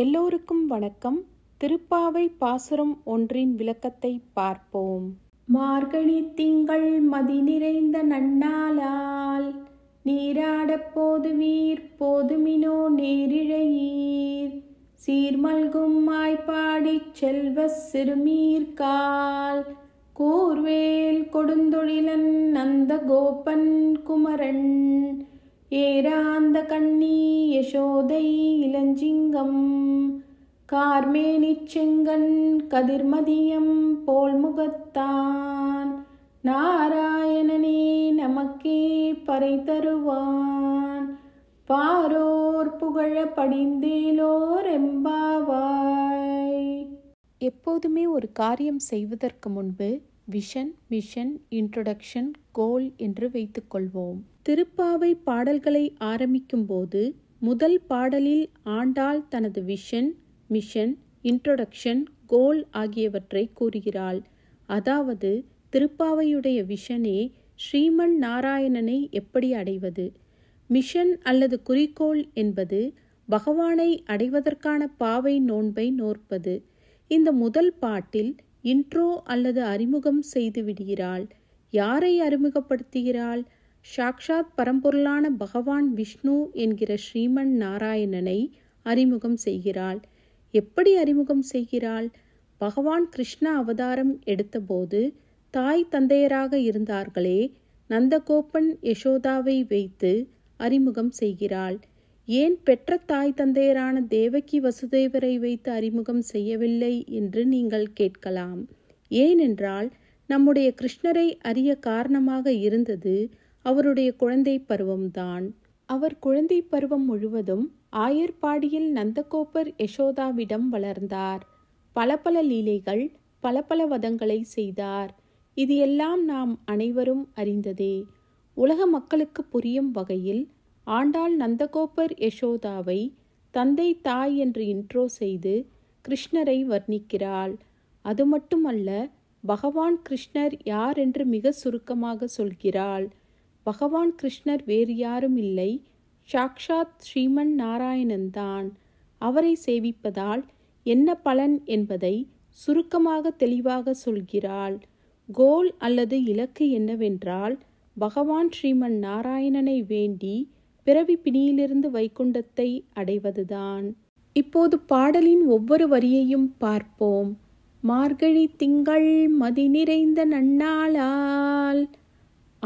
எல்லோருக்கும் வணக்கம் திருப்பாவை பாசுரம் ஒன்றின் விளக்கத்தை பார்ப்போம் மார்கழி திங்கள் மதி நிறைந்த நன்னாளால் போது வீர் போதுமினோ நேரிழையீர் சீர்மல்கும் மாய்ப்பாடி செல்வ சிறுமீர்கால் கூர்வேல் கொடுந்தொழிலன் நந்த கோபன் குமரன் ஏராந்த கண்ணி யசோதை இளஞ்சிங்கம் கார்மேனி செங்கன் கதிர்மதியம் போல் முகத்தான் நாராயணனே நமக்கே பறை தருவான் பாரோர் புகழ படிந்தேலோர் எம்பாவாய் எப்போதுமே ஒரு காரியம் செய்வதற்கு முன்பு விஷன் மிஷன் இன்ட்ரொடக்ஷன் கோல் என்று வைத்துக்கொள்வோம் திருப்பாவை பாடல்களை ஆரம்பிக்கும்போது முதல் பாடலில் ஆண்டாள் தனது விஷன் மிஷன் இன்ட்ரொடக்ஷன் கோல் ஆகியவற்றை கூறுகிறாள் அதாவது திருப்பாவையுடைய விஷனே ஸ்ரீமன் நாராயணனை எப்படி அடைவது மிஷன் அல்லது குறிக்கோள் என்பது பகவானை அடைவதற்கான பாவை நோன்பை நோற்பது இந்த முதல் பாட்டில் இன்ட்ரோ அல்லது அறிமுகம் செய்து விடுகிறாள் யாரை அறிமுகப்படுத்துகிறாள் சாக்ஷாத் பரம்பொருளான பகவான் விஷ்ணு என்கிற ஸ்ரீமன் நாராயணனை அறிமுகம் செய்கிறாள் எப்படி அறிமுகம் செய்கிறாள் பகவான் கிருஷ்ண அவதாரம் எடுத்தபோது தாய் தந்தையராக இருந்தார்களே நந்தகோப்பன் யசோதாவை வைத்து அறிமுகம் செய்கிறாள் ஏன் பெற்ற தாய் தந்தையரான தேவகி வசுதேவரை வைத்து அறிமுகம் செய்யவில்லை என்று நீங்கள் கேட்கலாம் ஏனென்றால் நம்முடைய கிருஷ்ணரை அறிய காரணமாக இருந்தது அவருடைய குழந்தை பருவம்தான் அவர் குழந்தை பருவம் முழுவதும் ஆயர்பாடியில் நந்தகோப்பர் யசோதாவிடம் வளர்ந்தார் பல பல லீலைகள் பல பல வதங்களை செய்தார் இது எல்லாம் நாம் அனைவரும் அறிந்ததே உலக மக்களுக்கு புரியும் வகையில் ஆண்டாள் நந்தகோப்பர் யசோதாவை தந்தை தாய் என்று இன்ட்ரோ செய்து கிருஷ்ணரை வர்ணிக்கிறாள் அது மட்டுமல்ல பகவான் கிருஷ்ணர் யார் என்று மிக சுருக்கமாக சொல்கிறாள் பகவான் கிருஷ்ணர் வேறு யாரும் இல்லை சாக்ஷாத் ஸ்ரீமன் நாராயணன்தான் அவரை சேவிப்பதால் என்ன பலன் என்பதை சுருக்கமாக தெளிவாக சொல்கிறாள் கோல் அல்லது இலக்கு என்னவென்றால் பகவான் ஸ்ரீமன் நாராயணனை வேண்டி பிறவி பிணியிலிருந்து வைகுண்டத்தை அடைவதுதான் இப்போது பாடலின் ஒவ்வொரு வரியையும் பார்ப்போம் மார்கழி திங்கள் மதி நிறைந்த நன்னாளால்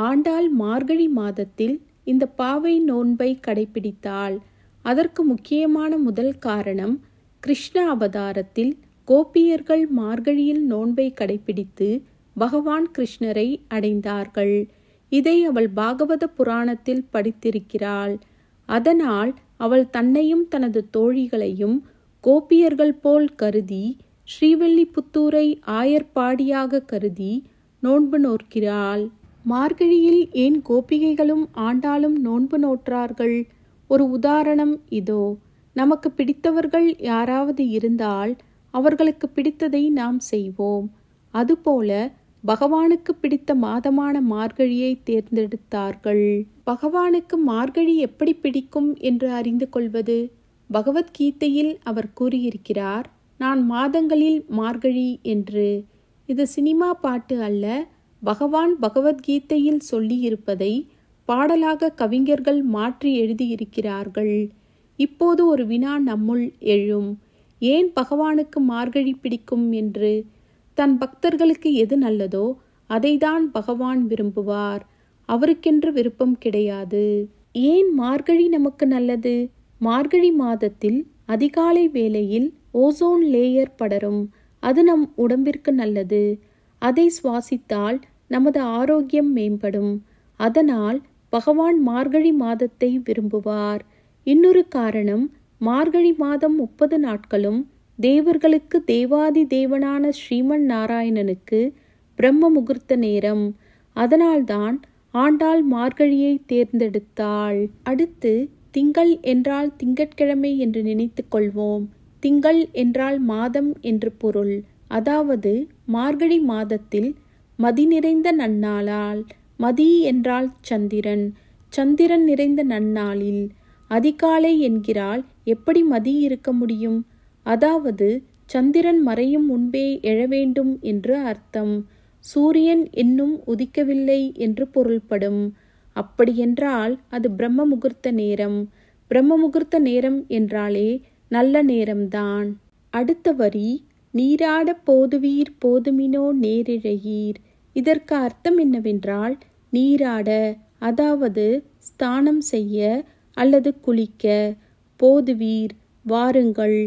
ஆண்டாள் மார்கழி மாதத்தில் இந்த பாவை நோன்பை கடைபிடித்தாள் அதற்கு முக்கியமான முதல் காரணம் கிருஷ்ண அவதாரத்தில் கோபியர்கள் மார்கழியில் நோன்பை கடைபிடித்து பகவான் கிருஷ்ணரை அடைந்தார்கள் இதை அவள் பாகவத புராணத்தில் படித்திருக்கிறாள் அதனால் அவள் தன்னையும் தனது தோழிகளையும் கோபியர்கள் போல் கருதி ஸ்ரீவல்லிபுத்தூரை ஆயர்பாடியாக கருதி நோன்பு நோக்கிறாள் மார்கழியில் ஏன் கோபிகைகளும் ஆண்டாலும் நோன்பு நோற்றார்கள் ஒரு உதாரணம் இதோ நமக்கு பிடித்தவர்கள் யாராவது இருந்தால் அவர்களுக்கு பிடித்ததை நாம் செய்வோம் அதுபோல பகவானுக்கு பிடித்த மாதமான மார்கழியை தேர்ந்தெடுத்தார்கள் பகவானுக்கு மார்கழி எப்படி பிடிக்கும் என்று அறிந்து கொள்வது பகவத்கீதையில் அவர் கூறியிருக்கிறார் நான் மாதங்களில் மார்கழி என்று இது சினிமா பாட்டு அல்ல பகவான் பகவத்கீதையில் சொல்லியிருப்பதை பாடலாக கவிஞர்கள் மாற்றி எழுதியிருக்கிறார்கள் இப்போது ஒரு வினா நம்முள் எழும் ஏன் பகவானுக்கு மார்கழி பிடிக்கும் என்று தன் பக்தர்களுக்கு எது நல்லதோ அதைதான் பகவான் விரும்புவார் அவருக்கென்று விருப்பம் கிடையாது ஏன் மார்கழி நமக்கு நல்லது மார்கழி மாதத்தில் அதிகாலை வேளையில் ஓசோன் லேயர் படரும் அது நம் உடம்பிற்கு நல்லது அதை சுவாசித்தால் நமது ஆரோக்கியம் மேம்படும் அதனால் பகவான் மார்கழி மாதத்தை விரும்புவார் இன்னொரு காரணம் மார்கழி மாதம் முப்பது நாட்களும் தேவர்களுக்கு தேவாதி தேவனான ஸ்ரீமன் நாராயணனுக்கு பிரம்ம முகூர்த்த நேரம் அதனால்தான் ஆண்டாள் மார்கழியை தேர்ந்தெடுத்தாள் அடுத்து திங்கள் என்றால் திங்கட்கிழமை என்று நினைத்து கொள்வோம் திங்கள் என்றால் மாதம் என்று பொருள் அதாவது மார்கழி மாதத்தில் மதி நிறைந்த நன்னாளால் மதி என்றால் சந்திரன் சந்திரன் நிறைந்த நன்னாளில் அதிகாலை என்கிறால் எப்படி மதி இருக்க முடியும் அதாவது சந்திரன் மறையும் முன்பே எழ வேண்டும் என்று அர்த்தம் சூரியன் இன்னும் உதிக்கவில்லை என்று பொருள்படும் அப்படியென்றால் அது பிரம்ம முகூர்த்த நேரம் பிரம்ம முகூர்த்த நேரம் என்றாலே நல்ல நேரம்தான் அடுத்த வரி நீராட போதுவீர் போதுமினோ நேரிழையீர் இதற்கு அர்த்தம் என்னவென்றால் நீராட அதாவது ஸ்தானம் செய்ய அல்லது குளிக்க போதுவீர் வாருங்கள்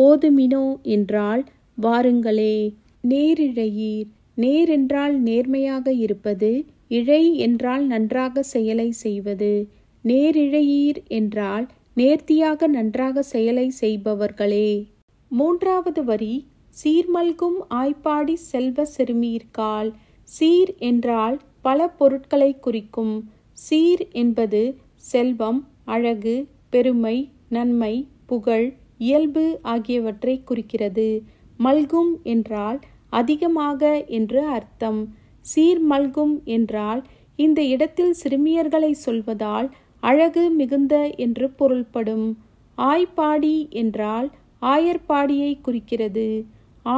போதுமினோ என்றால் வாருங்களே நேரிழையீர் நேரென்றால் நேர்மையாக இருப்பது இழை என்றால் நன்றாக செயலை செய்வது நேரிழையீர் என்றால் நேர்த்தியாக நன்றாக செயலை செய்பவர்களே மூன்றாவது வரி சீர்மல்கும் ஆய்ப்பாடி செல்வ செருமீர்கால் சீர் என்றால் பல பொருட்களை குறிக்கும் சீர் என்பது செல்வம் அழகு பெருமை நன்மை புகழ் இயல்பு ஆகியவற்றை குறிக்கிறது மல்கும் என்றால் அதிகமாக என்று அர்த்தம் சீர் மல்கும் என்றால் இந்த இடத்தில் சிறுமியர்களை சொல்வதால் அழகு மிகுந்த என்று பொருள்படும் ஆய்ப்பாடி என்றால் ஆயர்பாடியை குறிக்கிறது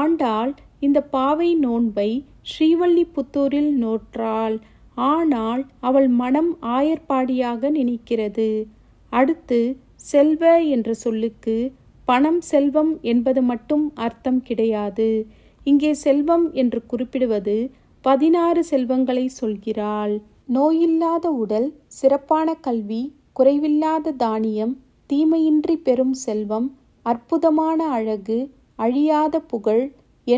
ஆண்டாள் இந்த பாவை நோன்பை ஸ்ரீவல்லிபுத்தூரில் நோற்றாள் ஆனால் அவள் மனம் ஆயர்பாடியாக நினைக்கிறது அடுத்து செல்வ என்ற சொல்லுக்கு பணம் செல்வம் என்பது மட்டும் அர்த்தம் கிடையாது இங்கே செல்வம் என்று குறிப்பிடுவது பதினாறு செல்வங்களை சொல்கிறாள் நோயில்லாத உடல் சிறப்பான கல்வி குறைவில்லாத தானியம் தீமையின்றி பெறும் செல்வம் அற்புதமான அழகு அழியாத புகழ்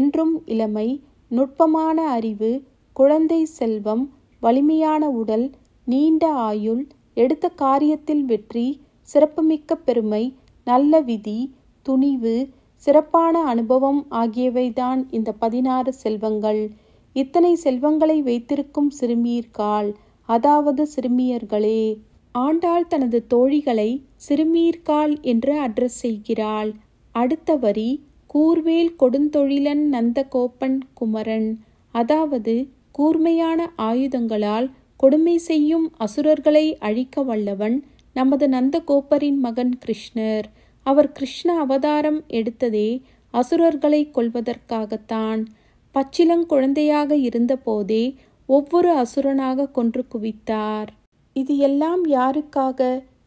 என்றும் இளமை நுட்பமான அறிவு குழந்தை செல்வம் வலிமையான உடல் நீண்ட ஆயுள் எடுத்த காரியத்தில் வெற்றி சிறப்புமிக்க பெருமை நல்ல விதி துணிவு சிறப்பான அனுபவம் ஆகியவைதான் இந்த பதினாறு செல்வங்கள் இத்தனை செல்வங்களை வைத்திருக்கும் சிறுமீர்கால் அதாவது சிறுமியர்களே ஆண்டாள் தனது தோழிகளை சிறுமீர்கால் என்று அட்ரஸ் செய்கிறாள் அடுத்த வரி கூர்வேல் கொடுந்தொழிலன் நந்தகோப்பன் குமரன் அதாவது கூர்மையான ஆயுதங்களால் கொடுமை செய்யும் அசுரர்களை அழிக்க வல்லவன் நமது நந்தகோப்பரின் மகன் கிருஷ்ணர் அவர் கிருஷ்ண அவதாரம் எடுத்ததே அசுரர்களை கொள்வதற்காகத்தான் பச்சிலங்குழந்தையாக இருந்தபோதே ஒவ்வொரு அசுரனாக கொன்று குவித்தார் இது எல்லாம் யாருக்காக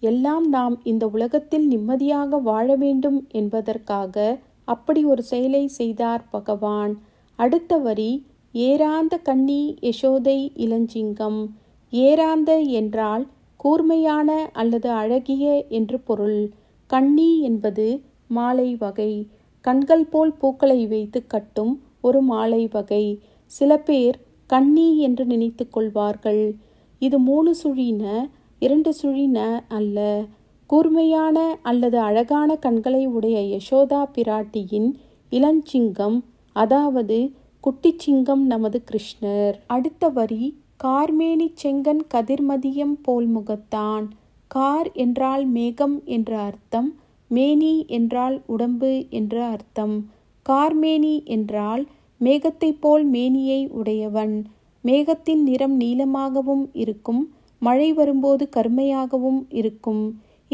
எல்லாம் நாம் இந்த உலகத்தில் நிம்மதியாக வாழ வேண்டும் என்பதற்காக அப்படி ஒரு செயலை செய்தார் பகவான் அடுத்த வரி ஏராந்த கண்ணி யசோதை இளஞ்சிங்கம் ஏராந்த என்றால் கூர்மையான அல்லது அழகிய என்று பொருள் கண்ணி என்பது மாலை வகை கண்கள் போல் பூக்களை வைத்து கட்டும் ஒரு மாலை வகை சில பேர் கண்ணி என்று நினைத்து கொள்வார்கள் இது மூணு சுழின இரண்டு சுழின அல்ல கூர்மையான அல்லது அழகான கண்களை உடைய யசோதா பிராட்டியின் இளஞ்சிங்கம் அதாவது குட்டிச்சிங்கம் நமது கிருஷ்ணர் அடுத்த வரி கார்மேனி செங்கன் கதிர்மதியம் போல் முகத்தான் கார் என்றால் மேகம் என்ற அர்த்தம் மேனி என்றால் உடம்பு என்ற அர்த்தம் கார்மேனி என்றால் மேகத்தைப் போல் மேனியை உடையவன் மேகத்தின் நிறம் நீளமாகவும் இருக்கும் மழை வரும்போது கருமையாகவும் இருக்கும்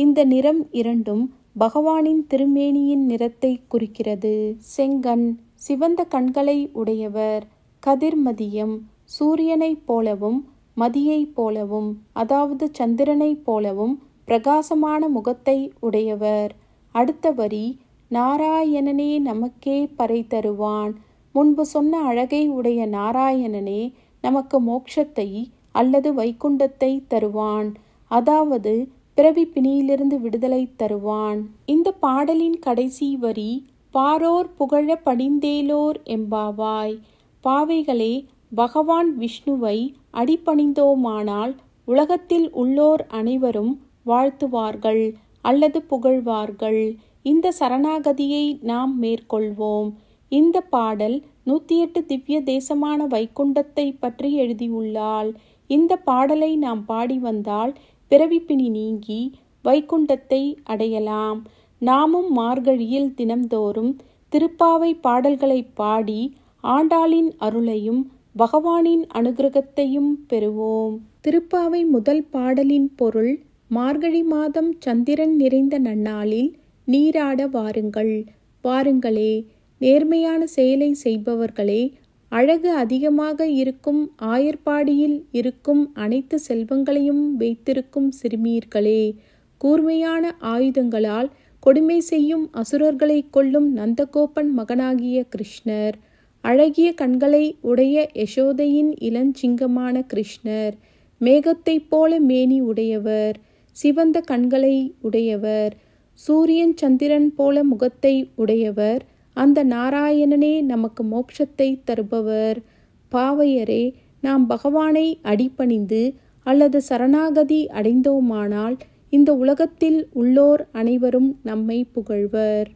இந்த நிறம் இரண்டும் பகவானின் திருமேனியின் நிறத்தை குறிக்கிறது செங்கன் சிவந்த கண்களை உடையவர் கதிர்மதியம் சூரியனைப் போலவும் மதியைப் போலவும் அதாவது சந்திரனைப் போலவும் பிரகாசமான முகத்தை உடையவர் அடுத்த வரி நாராயணனே நமக்கே பறை தருவான் முன்பு சொன்ன அழகை உடைய நாராயணனே நமக்கு மோட்சத்தை அல்லது வைகுண்டத்தை தருவான் அதாவது பிறவி பிணியிலிருந்து விடுதலை தருவான் இந்த பாடலின் கடைசி வரி பாரோர் புகழ படிந்தேலோர் எம்பாவாய் பாவைகளே பகவான் விஷ்ணுவை அடிபணிந்தோமானால் உலகத்தில் உள்ளோர் அனைவரும் வாழ்த்துவார்கள் அல்லது புகழ்வார்கள் இந்த சரணாகதியை நாம் மேற்கொள்வோம் இந்த பாடல் நூத்தி எட்டு திவ்ய தேசமான வைகுண்டத்தை பற்றி எழுதியுள்ளாள் இந்த பாடலை நாம் பாடி வந்தால் பிறவிப்பினி நீங்கி வைகுண்டத்தை அடையலாம் நாமும் மார்கழியில் தினம்தோறும் திருப்பாவை பாடல்களை பாடி ஆண்டாளின் அருளையும் பகவானின் அனுகிரகத்தையும் பெறுவோம் திருப்பாவை முதல் பாடலின் பொருள் மார்கழி மாதம் சந்திரன் நிறைந்த நன்னாளில் நீராட வாருங்கள் வாருங்களே நேர்மையான செயலை செய்பவர்களே அழகு அதிகமாக இருக்கும் ஆயர்பாடியில் இருக்கும் அனைத்து செல்வங்களையும் வைத்திருக்கும் சிறுமியர்களே கூர்மையான ஆயுதங்களால் கொடுமை செய்யும் அசுரர்களை கொள்ளும் நந்தகோபன் மகனாகிய கிருஷ்ணர் அழகிய கண்களை உடைய யசோதையின் இளஞ்சிங்கமான கிருஷ்ணர் மேகத்தைப் போல மேனி உடையவர் சிவந்த கண்களை உடையவர் சூரியன் சந்திரன் போல முகத்தை உடையவர் அந்த நாராயணனே நமக்கு மோட்சத்தை தருபவர் பாவையரே நாம் பகவானை அடிபணிந்து அல்லது சரணாகதி அடைந்தோமானால் இந்த உலகத்தில் உள்ளோர் அனைவரும் நம்மை புகழ்வர்